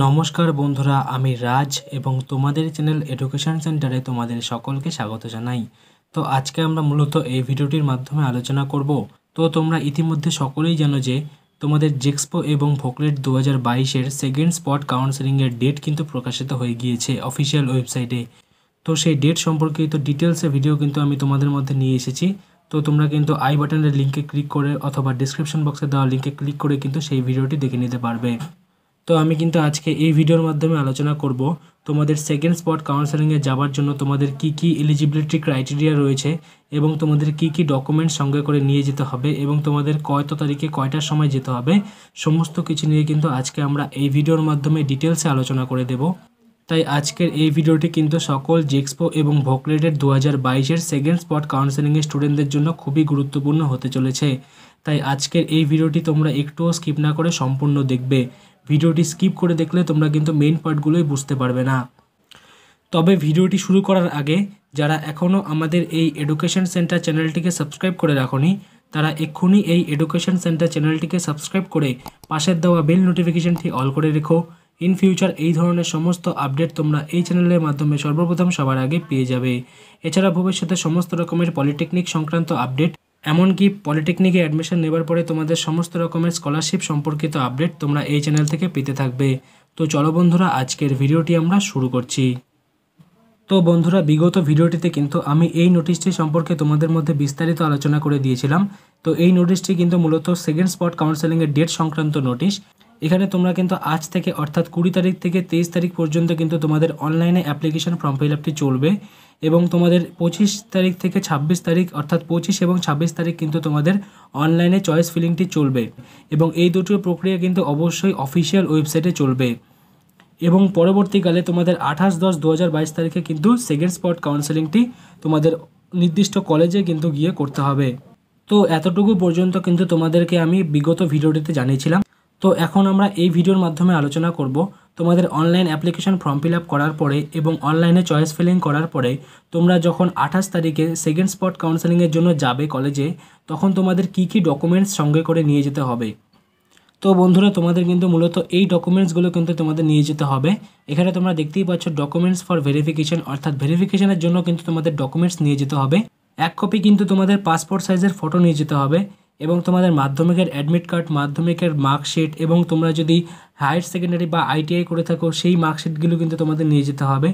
নমস্কার বন্ধুরা আমি রাজ এবং তোমাদের চ্যানেল এডুকেশন সেন্টারে তোমাদের সকলকে স্বাগত জানাই তো আজকে আমরা মূলত এই ভিডিওটির মাধ্যমে আলোচনা করব তো তোমরা ইতিমধ্যে সকলেই জানো যে তোমাদের জেক্সপো এবং ভোকলেট দু হাজার বাইশের সেকেন্ড স্পট কাউন্সেলিংয়ের ডেট কিন্তু প্রকাশিত হয়ে গিয়েছে অফিসিয়াল ওয়েবসাইটে তো সেই ডেট সম্পর্কিত ডিটেলসে ভিডিও কিন্তু আমি তোমাদের মধ্যে নিয়ে এসেছি তো তোমরা কিন্তু আই বাটনের লিঙ্কে ক্লিক করে অথবা ডিসক্রিপশন বক্সে দেওয়া লিঙ্কে ক্লিক করে কিন্তু সেই ভিডিওটি দেখে নিতে পারবে তো আমি কিন্তু আজকে এই ভিডিওর মাধ্যমে আলোচনা করব তোমাদের সেকেন্ড স্পট কাউন্সেলিংয়ে যাওয়ার জন্য তোমাদের কি কি এলিজিবিলিটি ক্রাইটেরিয়া রয়েছে এবং তোমাদের কি কি ডকুমেন্ট সঙ্গে করে নিয়ে যেতে হবে এবং তোমাদের কত তারিখে কয়টার সময় যেতে হবে সমস্ত কিছু নিয়ে কিন্তু আজকে আমরা এই ভিডিওর মাধ্যমে ডিটেলসে আলোচনা করে দেব তাই আজকের এই ভিডিওটি কিন্তু সকল জেক্সপো এবং ভোকলেটের দু হাজার বাইশের সেকেন্ড স্পট কাউন্সেলিংয়ের স্টুডেন্টদের জন্য খুবই গুরুত্বপূর্ণ হতে চলেছে তাই আজকের এই ভিডিওটি তোমরা একটুও স্কিপ না করে সম্পূর্ণ দেখবে ভিডিওটি স্কিপ করে দেখলে তোমরা কিন্তু মেন পার্টগুলোই বুঝতে পারবে না তবে ভিডিওটি শুরু করার আগে যারা এখনও আমাদের এই এডুকেশন সেন্টার চ্যানেলটিকে সাবস্ক্রাইব করে রাখনি তারা এক্ষুনি এই এডুকেশন সেন্টার চ্যানেলটিকে সাবস্ক্রাইব করে পাশের দেওয়া বেল নোটিফিকেশনটি অল করে রেখো ইন ফিউচার এই ধরনের সমস্ত আপডেট তোমরা এই চ্যানেলের মাধ্যমে সর্বপ্রথম সবার আগে পেয়ে যাবে এছাড়া ভবিষ্যতে সমস্ত রকমের পলিটেকনিক সংক্রান্ত আপডেট এমনকি পলিটেকনিকে অ্যাডমিশন নেবার পরে তোমাদের সমস্ত রকমের স্কলারশিপ সম্পর্কিত আপডেট তোমরা এই চ্যানেল থেকে পেতে থাকবে তো চলো বন্ধুরা আজকের ভিডিওটি আমরা শুরু করছি তো বন্ধুরা বিগত ভিডিওটিতে কিন্তু আমি এই নোটিশটি সম্পর্কে তোমাদের মধ্যে বিস্তারিত আলোচনা করে দিয়েছিলাম তো এই নোটিশটি কিন্তু মূলত সেকেন্ড স্পট কাউন্সেলিংয়ের ডেট সংক্রান্ত নোটিশ এখানে তোমরা কিন্তু আজ থেকে অর্থাৎ কুড়ি তারিখ থেকে তেইশ তারিখ পর্যন্ত কিন্তু তোমাদের অনলাইনে অ্যাপ্লিকেশান ফর্ম ফিল আপটি চলবে এবং তোমাদের পঁচিশ তারিখ থেকে ছাব্বিশ তারিখ অর্থাৎ পঁচিশ এবং ছাব্বিশ তারিখ কিন্তু তোমাদের অনলাইনে চয়েস ফিলিংটি চলবে এবং এই দুটো প্রক্রিয়া কিন্তু অবশ্যই অফিসিয়াল ওয়েবসাইটে চলবে এবং পরবর্তীকালে তোমাদের আঠাশ দশ দু তারিখে কিন্তু সেকেন্ড স্পট কাউন্সেলিংটি তোমাদের নির্দিষ্ট কলেজে কিন্তু গিয়ে করতে হবে তো এতটুকু পর্যন্ত কিন্তু তোমাদেরকে আমি বিগত ভিডিওটিতে জানিয়েছিলাম তো এখন আমরা এই ভিডিওর মাধ্যমে আলোচনা করব তোমাদের অনলাইন অ্যাপ্লিকেশন ফর্ম ফিল করার পরে এবং অনলাইনে চয়েস ফিলিং করার পরে তোমরা যখন আঠাশ তারিখে সেকেন্ড স্পট কাউন্সেলিংয়ের জন্য যাবে কলেজে তখন তোমাদের কি কি ডকুমেন্টস সঙ্গে করে নিয়ে যেতে হবে তো বন্ধুরা তোমাদের কিন্তু মূলত এই ডকুমেন্টসগুলো কিন্তু তোমাদের নিয়ে যেতে হবে এখানে তোমরা দেখতেই পাচ্ছ ডকুমেন্টস ফর ভেরিফিকেশন অর্থাৎ ভেরিফিকেশনের জন্য কিন্তু তোমাদের ডকুমেন্টস নিয়ে যেতে হবে এক কপি কিন্তু তোমাদের পাসপোর্ট সাইজের ফটো নিয়ে যেতে হবে এবং তোমাদের মাধ্যমিকের অ্যাডমিট কার্ড মাধ্যমিকের মার্কশিট এবং তোমরা যদি হায়ার সেকেন্ডারি বা আইটিআই করে থাকো সেই মার্কশিটগুলো কিন্তু তোমাদের নিয়ে যেতে হবে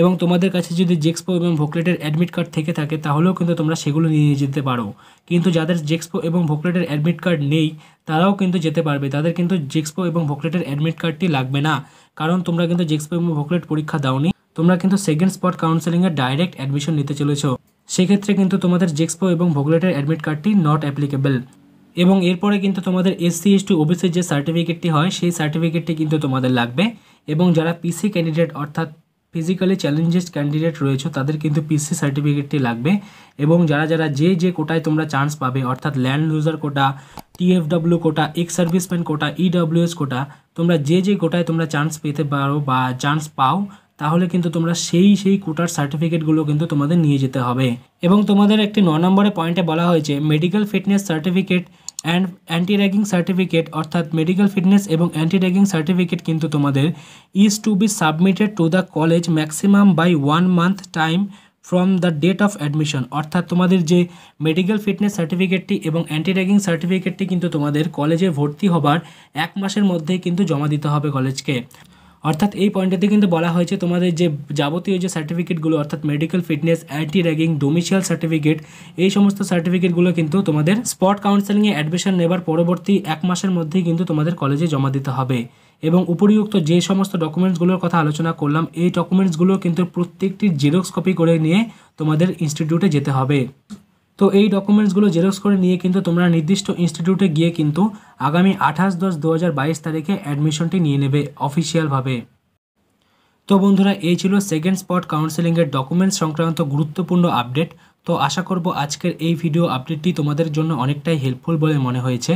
এবং তোমাদের কাছে যদি জেক্সপো এবং ভোকলেটের অ্যাডমিট কার্ড থেকে থাকে তাহলেও কিন্তু তোমরা সেগুলো নিয়ে যেতে পারো কিন্তু যাদের জেক্সপো এবং ভোকলেটের অ্যাডমিট কার্ড নেই তারাও কিন্তু যেতে পারবে তাদের কিন্তু জেক্সপো এবং ভোকলেটের অ্যাডমিট কার্ডটি লাগবে না কারণ তোমরা কিন্তু জেক্সপো এবং ভোকলেট পরীক্ষা দাওনি তোমরা কিন্তু সেকেন্ড স্পট কাউন্সেলিংয়ে ডাইরেক্ট অ্যাডমিশন নিতে চলেছো সেই ক্ষেত্রে কিন্তু তোমাদের জেক্সপো এবং ভগলেটার অ্যাডমিট কার্ডটি not applicable এবং এরপরে কিন্তু তোমাদের एससी एसटी ओबीसी যে সার্টিফিকেটটি হয় সেই সার্টিফিকেটটি কিন্তু তোমাদের লাগবে এবং যারা পি সি ক্যান্ডিডেট অর্থাৎ ফিজিক্যালি চ্যালেঞ্জড ক্যান্ডিডেট রয়েছে তাদের কিন্তু পি সি সার্টিফিকেটটি লাগবে এবং যারা যারা যে যে কোটায় তোমরা চান্স পাবে অর্থাৎ ল্যান্ড লুজর কোটা টিএফডব্লিউ কোটা এক সার্ভিসম্যান কোটা ইডব্লিউএস কোটা তোমরা যে যে কোটায় তোমরা চান্স পেতে পারো বা চান্স পাও তাহলে কিন্তু তোমরা সেই সেই কোটার সার্টিফিকেটগুলো কিন্তু তোমাদের নিয়ে যেতে হবে এবং তোমাদের একটি ন নম্বরে পয়েন্টে বলা হয়েছে medical fitness certificate and anti ragging certificate অর্থাৎ মেডিকেল ফিটনেস এবং অ্যান্টি র্যাগিং সার্টিফিকেট কিন্তু তোমাদের is to be submitted to the college maximum by one month time from the date of admission অর্থাৎ তোমাদের যে মেডিকেল ফিটনেস সার্টিফিকেটটি এবং anti ragging সার্টিফিকেটটি কিন্তু তোমাদের কলেজে ভর্তি হবার এক মাসের মধ্যেই কিন্তু জমা দিতে হবে কলেজকে অর্থাৎ এই পয়েন্টটাতে কিন্তু বলা হয়েছে তোমাদের যে যাবতীয় যে সার্টিফিকেটগুলো অর্থাৎ medical fitness anti ragging domicile certificate এই সমস্ত সার্টিফিকেটগুলো কিন্তু তোমাদের স্পট কাউন্সেলিংয়ে অ্যাডমিশন নেবার পরবর্তী এক মাসের মধ্যেই কিন্তু তোমাদের কলেজে জমা দিতে হবে এবং উপরিউক্ত যে সমস্ত ডকুমেন্টসগুলোর কথা আলোচনা করলাম এই ডকুমেন্টসগুলো কিন্তু প্রত্যেকটি জেরক্স কপি করে নিয়ে তোমাদের ইনস্টিটিউটে যেতে হবে তো এই ডকুমেন্টসগুলো জেরক্স করে নিয়ে কিন্তু তোমরা নির্দিষ্ট ইনস্টিটিউটে গিয়ে কিন্তু আগামী আঠাশ দশ দু হাজার তারিখে অ্যাডমিশনটি নিয়ে নেবে অফিসিয়ালভাবে তো বন্ধুরা এই ছিল সেকেন্ড স্পট কাউন্সেলিংয়ের ডকুমেন্টস সংক্রান্ত গুরুত্বপূর্ণ আপডেট তো আশা করব আজকের এই ভিডিও আপডেটটি তোমাদের জন্য অনেকটাই হেল্পফুল বলে মনে হয়েছে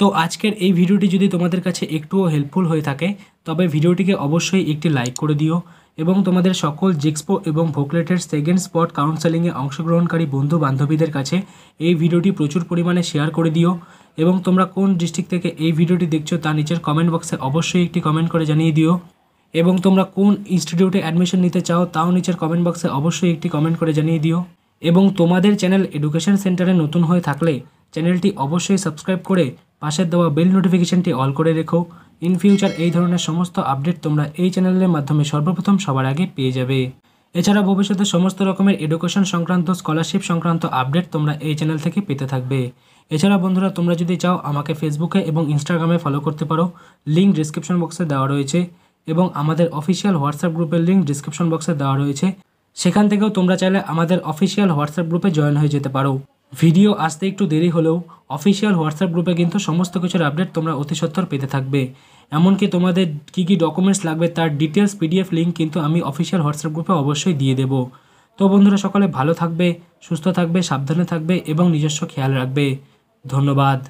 তো আজকের এই ভিডিওটি যদি তোমাদের কাছে একটুও হেল্পফুল হয়ে থাকে তবে ভিডিওটিকে অবশ্যই একটি লাইক করে দিও এবং তোমাদের সকল জিক্সপো এবং ভোকলেটের সেকেন্ড স্পট কাউন্সেলিংয়ে অংশগ্রহণকারী বন্ধু বান্ধবীদের কাছে এই ভিডিওটি প্রচুর পরিমাণে শেয়ার করে দিও এবং তোমরা কোন ডিস্ট্রিক্ট থেকে এই ভিডিওটি দেখছো তা নিচের কমেন্ট বক্সে অবশ্যই একটি কমেন্ট করে জানিয়ে দিও এবং তোমরা কোন ইনস্টিটিউটে অ্যাডমিশন নিতে চাও তাও নিচের কমেন্ট বক্সে অবশ্যই একটি কমেন্ট করে জানিয়ে দিও এবং তোমাদের চ্যানেল এডুকেশন সেন্টারে নতুন হয়ে থাকলে চ্যানেলটি অবশ্যই সাবস্ক্রাইব করে পাশের দেওয়া বেল নোটিফিকেশনটি অল করে রেখো ইন ফিউচার এই ধরনের সমস্ত আপডেট তোমরা এই চ্যানেলের মাধ্যমে সর্বপ্রথম সবার আগে পেয়ে যাবে এছাড়া ভবিষ্যতে সমস্ত রকমের এডুকেশন সংক্রান্ত স্কলারশিপ সংক্রান্ত আপডেট তোমরা এই চ্যানেল থেকে পেতে থাকবে এছাড়া বন্ধুরা তোমরা যদি চাও আমাকে ফেসবুকে এবং ইনস্টাগ্রামে ফলো করতে পারো লিঙ্ক ডিসক্রিপশন বক্সে দেওয়া রয়েছে এবং আমাদের অফিসিয়াল হোয়াটসঅ্যাপ গ্রুপের লিঙ্ক ডিসক্রিপশন বক্সে দেওয়া রয়েছে সেখান থেকেও তোমরা চাইলে আমাদের অফিসিয়াল হোয়াটসঅ্যাপ গ্রুপে জয়েন হয়ে যেতে পারো ভিডিও আসতে একটু দেরি হলেও অফিসিয়াল হোয়াটসঅ্যাপ গ্রুপে কিন্তু সমস্ত কিছুর আপডেট তোমরা অতি সত্তর পেতে থাকবে এমনকি তোমাদের কী কী ডকুমেন্টস লাগবে তার ডিটেলস পিডিএফ লিঙ্ক কিন্তু আমি অফিসিয়াল হোয়াটসঅ্যাপ গ্রুপে অবশ্যই দিয়ে দেব তো বন্ধুরা সকলে ভালো থাকবে সুস্থ থাকবে সাবধানে থাকবে এবং নিজস্ব খেয়াল রাখবে ধন্যবাদ